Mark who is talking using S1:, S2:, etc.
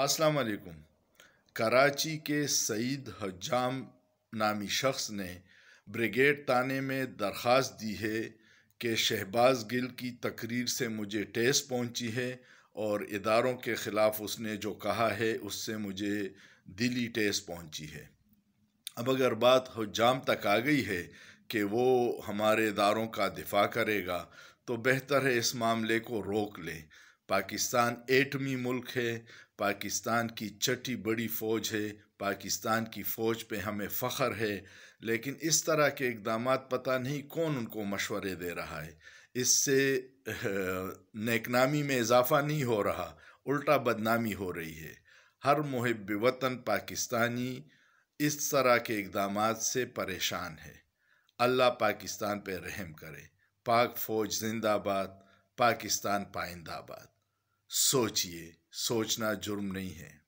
S1: अस्सलाम वालेकुम कराची के सईद हजाम नामी शख्स ने ब्रिगेड ताने में दरख्वास्त दी है कि शहबाज गिल की तकरीर से मुझे टेस्ट पहुंची है और इदारों के ख़िलाफ़ उसने जो कहा है उससे मुझे दिली टेस्ट पहुंची है अब अगर बात हजाम तक आ गई है कि वो हमारे इदारों का दिफा करेगा तो बेहतर है इस मामले को रोक लें पाकिस्तान एटमी मुल्क है पाकिस्तान की छठी बड़ी फ़ौज है पाकिस्तान की फ़ौज पे हमें फ़ख्र है लेकिन इस तरह के इकदाम पता नहीं कौन उनको मशवरे दे रहा है इससे नेकनामी में इजाफा नहीं हो रहा उल्टा बदनामी हो रही है हर मुहब वतन पाकिस्तानी इस तरह के इकदाम से परेशान है अल्लाह पाकिस्तान पर रहम करे पाक फ़ौज जिंदाबाद पाकिस्तान पाइंदाबाद सोचिए सोचना जुर्म नहीं है